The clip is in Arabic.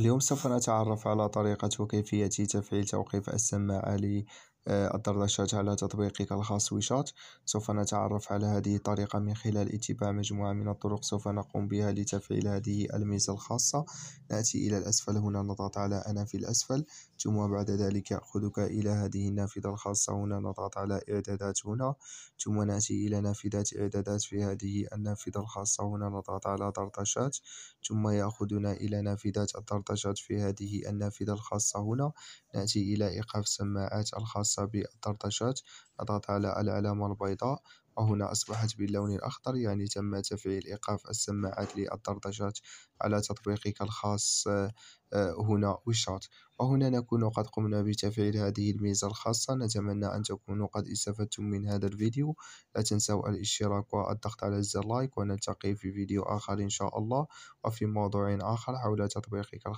اليوم سوف نتعرف على طريقة وكيفية تفعيل توقيف السماعة آه، الدردشات على تطبيقك الخاص ويشات سوف نتعرف على هذه الطريقة من خلال اتباع مجموعة من الطرق سوف نقوم بها لتفعيل هذه الميزة الخاصة نأتي إلى الأسفل هنا نضغط على أنا في الأسفل ثم بعد ذلك يأخذك إلى هذه النافذة الخاصة هنا نضغط على إعدادات هنا ثم نأتي إلى نافذة إعدادات في هذه النافذة الخاصة هنا نضغط على دردشات ثم يأخذنا إلى نافذة الدردشات في هذه النافذة الخاصة هنا نأتي إلى إيقاف السماعات الخاصة بالطرطشات أضغط على العلامة البيضاء وهنا أصبحت باللون الأخضر يعني تم تفعيل إيقاف السماعات للطرطشات على تطبيقك الخاص آه، هنا وشات وهنا نكون قد قمنا بتفعيل هذه الميزة الخاصة نتمنى أن تكونوا قد استفدتم من هذا الفيديو لا تنسوا الاشتراك والضغط على زر لايك ونلتقي في فيديو آخر إن شاء الله وفي موضوع آخر حول تطبيقك الخاص